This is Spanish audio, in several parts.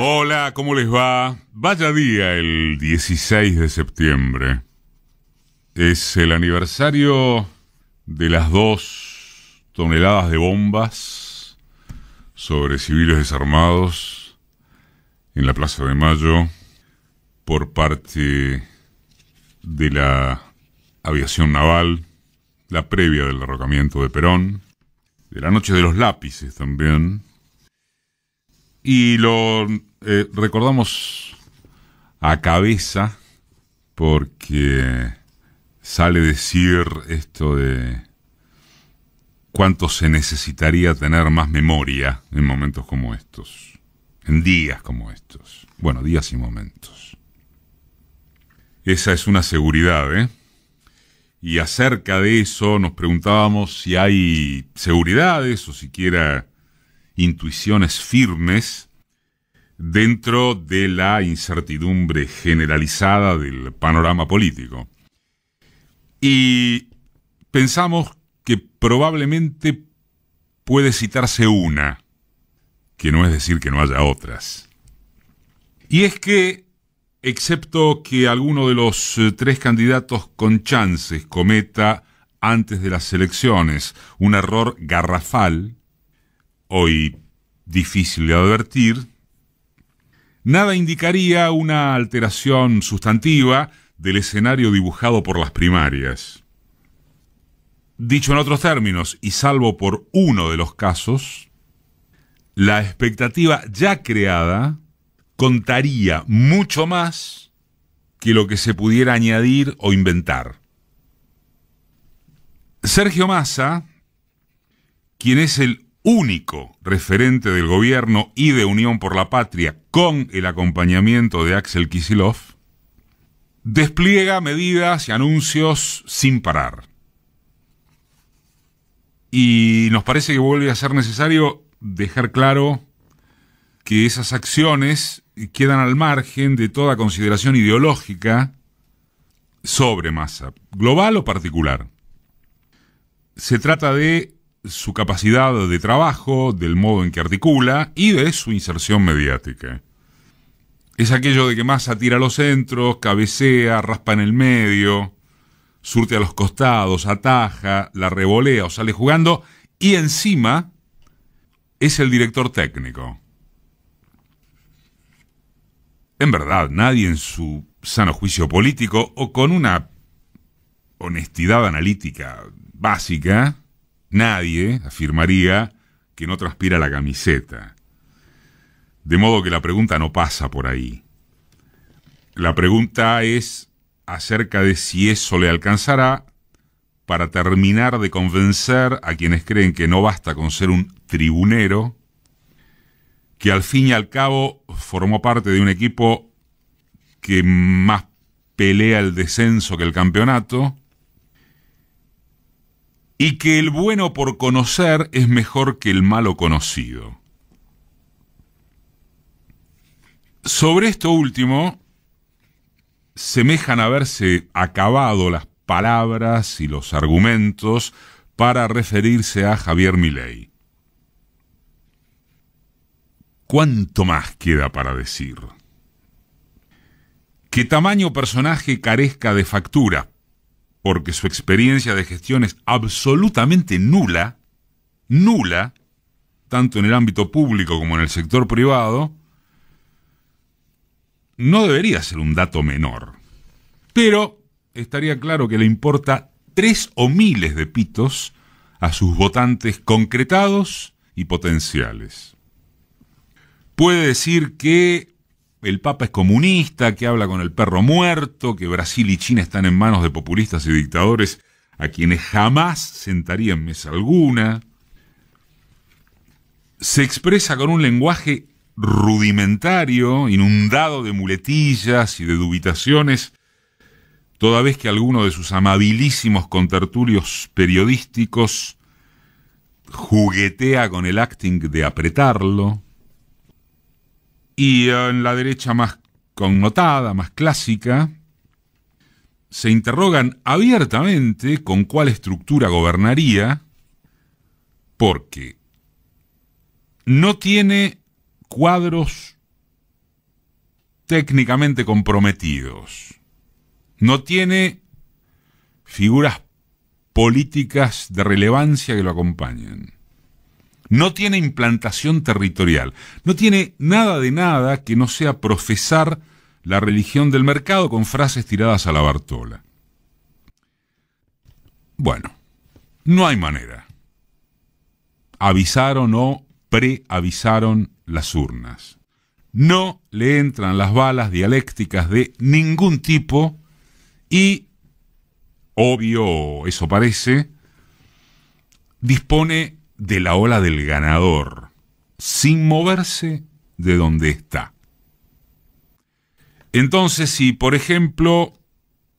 Hola, ¿cómo les va? Vaya día el 16 de septiembre. Es el aniversario de las dos toneladas de bombas sobre civiles desarmados en la Plaza de Mayo por parte de la aviación naval, la previa del derrocamiento de Perón, de la noche de los lápices también, y lo eh, recordamos a cabeza porque sale decir esto de cuánto se necesitaría tener más memoria en momentos como estos, en días como estos, bueno, días y momentos. Esa es una seguridad, ¿eh? Y acerca de eso nos preguntábamos si hay seguridades o siquiera intuiciones firmes dentro de la incertidumbre generalizada del panorama político. Y pensamos que probablemente puede citarse una, que no es decir que no haya otras. Y es que, excepto que alguno de los eh, tres candidatos con chances cometa antes de las elecciones un error garrafal, hoy difícil de advertir, nada indicaría una alteración sustantiva del escenario dibujado por las primarias. Dicho en otros términos, y salvo por uno de los casos, la expectativa ya creada contaría mucho más que lo que se pudiera añadir o inventar. Sergio Massa, quien es el único referente del gobierno y de Unión por la Patria con el acompañamiento de Axel Kisilov, despliega medidas y anuncios sin parar. Y nos parece que vuelve a ser necesario dejar claro que esas acciones quedan al margen de toda consideración ideológica sobre masa, global o particular. Se trata de su capacidad de trabajo, del modo en que articula y de su inserción mediática. Es aquello de que más tira a los centros, cabecea, raspa en el medio, surte a los costados, ataja, la revolea o sale jugando y encima es el director técnico. En verdad, nadie en su sano juicio político o con una honestidad analítica básica, nadie afirmaría que no transpira la camiseta. De modo que la pregunta no pasa por ahí. La pregunta es acerca de si eso le alcanzará para terminar de convencer a quienes creen que no basta con ser un tribunero, que al fin y al cabo formó parte de un equipo que más pelea el descenso que el campeonato, y que el bueno por conocer es mejor que el malo conocido. Sobre esto último, semejan haberse acabado las palabras y los argumentos para referirse a Javier Milei. ¿Cuánto más queda para decir? Que tamaño personaje carezca de factura, porque su experiencia de gestión es absolutamente nula, nula, tanto en el ámbito público como en el sector privado, no debería ser un dato menor. Pero estaría claro que le importa tres o miles de pitos a sus votantes concretados y potenciales. Puede decir que el Papa es comunista, que habla con el perro muerto, que Brasil y China están en manos de populistas y dictadores a quienes jamás sentaría en mesa alguna. Se expresa con un lenguaje rudimentario, inundado de muletillas y de dubitaciones, toda vez que alguno de sus amabilísimos contertulios periodísticos juguetea con el acting de apretarlo, y en la derecha más connotada, más clásica, se interrogan abiertamente con cuál estructura gobernaría, porque no tiene cuadros técnicamente comprometidos. No tiene figuras políticas de relevancia que lo acompañen. No tiene implantación territorial. No tiene nada de nada que no sea profesar la religión del mercado con frases tiradas a la Bartola. Bueno, no hay manera. Avisaron o preavisaron las urnas. No le entran las balas dialécticas de ningún tipo y, obvio, eso parece, dispone de la ola del ganador, sin moverse de donde está. Entonces, si por ejemplo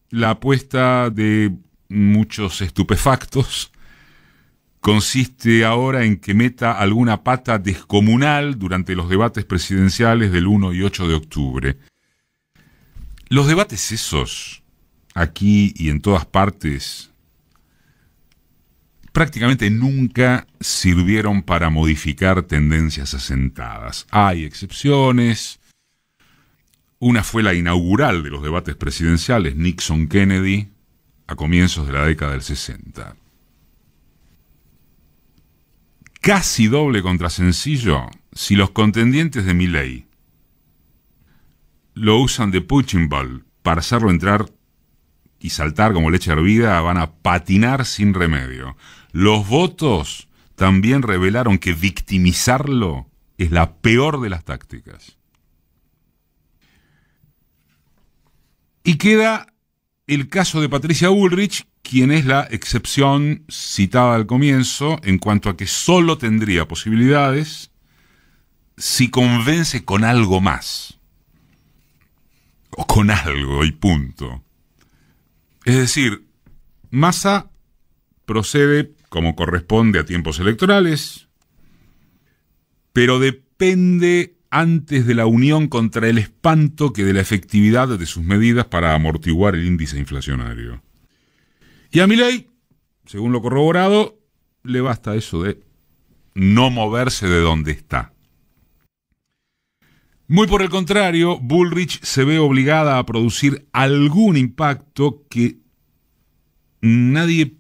la apuesta de muchos estupefactos consiste ahora en que meta alguna pata descomunal durante los debates presidenciales del 1 y 8 de octubre. Los debates esos, aquí y en todas partes, prácticamente nunca sirvieron para modificar tendencias asentadas. Hay excepciones. Una fue la inaugural de los debates presidenciales Nixon-Kennedy a comienzos de la década del 60 casi doble contra sencillo si los contendientes de ley lo usan de punching ball para hacerlo entrar y saltar como leche hervida, van a patinar sin remedio. Los votos también revelaron que victimizarlo es la peor de las tácticas. Y queda el caso de Patricia Ulrich, quien es la excepción citada al comienzo en cuanto a que solo tendría posibilidades si convence con algo más. O con algo y punto. Es decir, Massa procede como corresponde a tiempos electorales, pero depende antes de la unión contra el espanto que de la efectividad de sus medidas para amortiguar el índice inflacionario. Y a Milei, según lo corroborado, le basta eso de no moverse de donde está. Muy por el contrario, Bullrich se ve obligada a producir algún impacto que nadie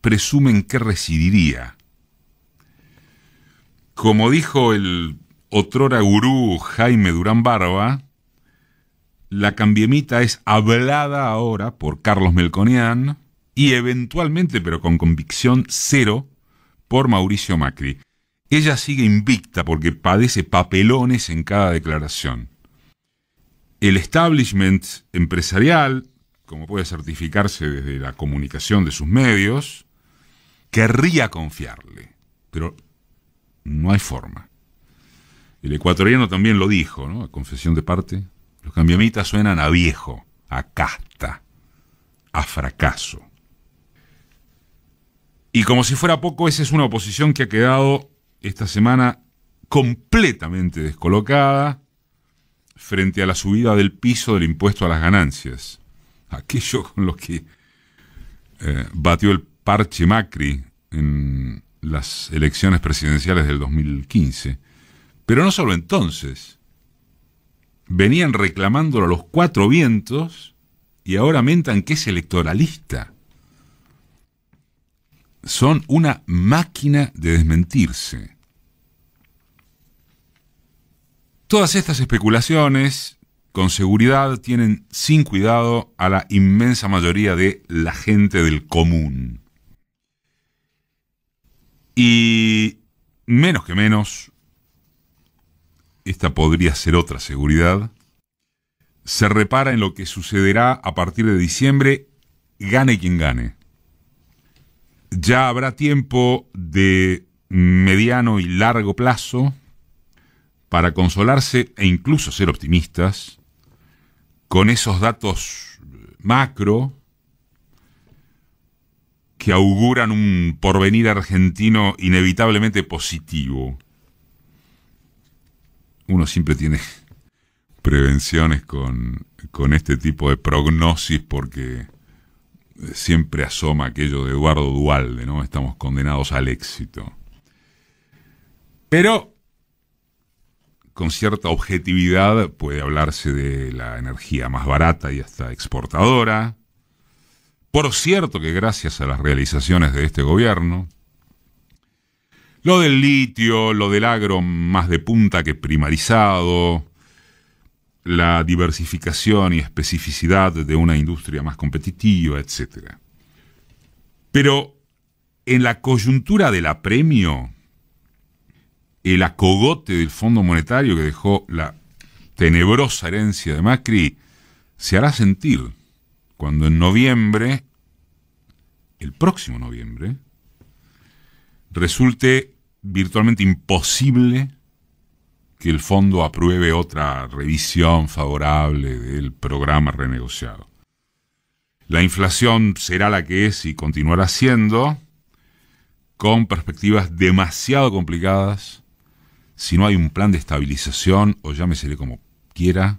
presume en qué residiría. Como dijo el otrora gurú Jaime Durán Barba, la cambiemita es hablada ahora por Carlos Melconian y eventualmente, pero con convicción cero, por Mauricio Macri. Ella sigue invicta porque padece papelones en cada declaración. El establishment empresarial, como puede certificarse desde la comunicación de sus medios, querría confiarle, pero no hay forma. El ecuatoriano también lo dijo, ¿no? A confesión de parte. Los cambiamitas suenan a viejo, a casta, a fracaso. Y como si fuera poco, esa es una oposición que ha quedado esta semana completamente descolocada frente a la subida del piso del impuesto a las ganancias. Aquello con lo que eh, batió el parche Macri en las elecciones presidenciales del 2015 pero no solo entonces. Venían reclamándolo a los cuatro vientos y ahora mentan que es electoralista. Son una máquina de desmentirse. Todas estas especulaciones con seguridad tienen sin cuidado a la inmensa mayoría de la gente del común. Y menos que menos esta podría ser otra seguridad, se repara en lo que sucederá a partir de diciembre, gane quien gane. Ya habrá tiempo de mediano y largo plazo para consolarse e incluso ser optimistas con esos datos macro que auguran un porvenir argentino inevitablemente positivo uno siempre tiene prevenciones con, este tipo de prognosis porque siempre asoma aquello de Eduardo Dualde, ¿no? Estamos condenados al éxito. Pero con cierta objetividad puede hablarse de la energía más barata y hasta exportadora. Por cierto que gracias a las realizaciones de este gobierno, lo del litio, lo del agro más de punta que primarizado, la diversificación y especificidad de una industria más competitiva, etc. Pero en la coyuntura del apremio, el acogote del Fondo Monetario que dejó la tenebrosa herencia de Macri se hará sentir cuando en noviembre, el próximo noviembre, resulte virtualmente imposible que el fondo apruebe otra revisión favorable del programa renegociado. La inflación será la que es y continuará siendo, con perspectivas demasiado complicadas, si no hay un plan de estabilización, o llámesele como quiera,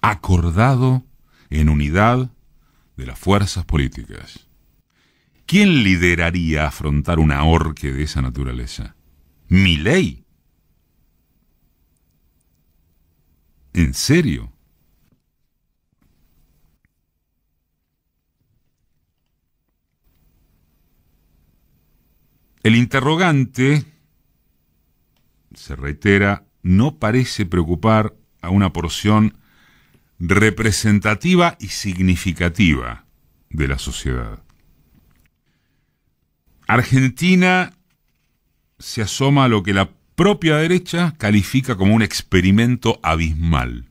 acordado en unidad de las fuerzas políticas. ¿Quién lideraría afrontar una orque de esa naturaleza? ¿Mi ley? ¿En serio? El interrogante, se reitera, no parece preocupar a una porción representativa y significativa de la sociedad. Argentina se asoma a lo que la propia derecha califica como un experimento abismal.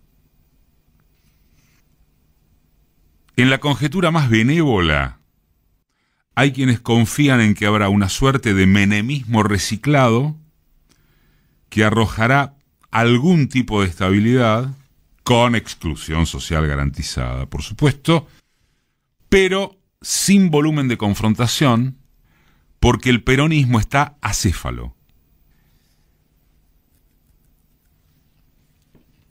En la conjetura más benévola, hay quienes confían en que habrá una suerte de menemismo reciclado que arrojará algún tipo de estabilidad con exclusión social garantizada, por supuesto, pero sin volumen de confrontación porque el peronismo está acéfalo.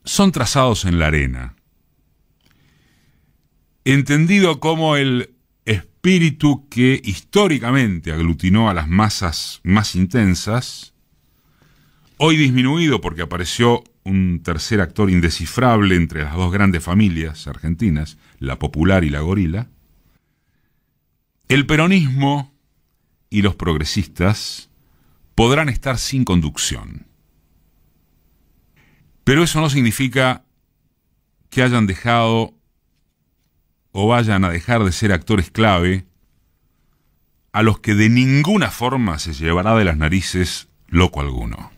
Son trazados en la arena, entendido como el espíritu que históricamente aglutinó a las masas más intensas, hoy disminuido porque apareció un tercer actor indescifrable entre las dos grandes familias argentinas, la popular y la gorila, el peronismo y los progresistas podrán estar sin conducción. Pero eso no significa que hayan dejado o vayan a dejar de ser actores clave a los que de ninguna forma se llevará de las narices loco alguno.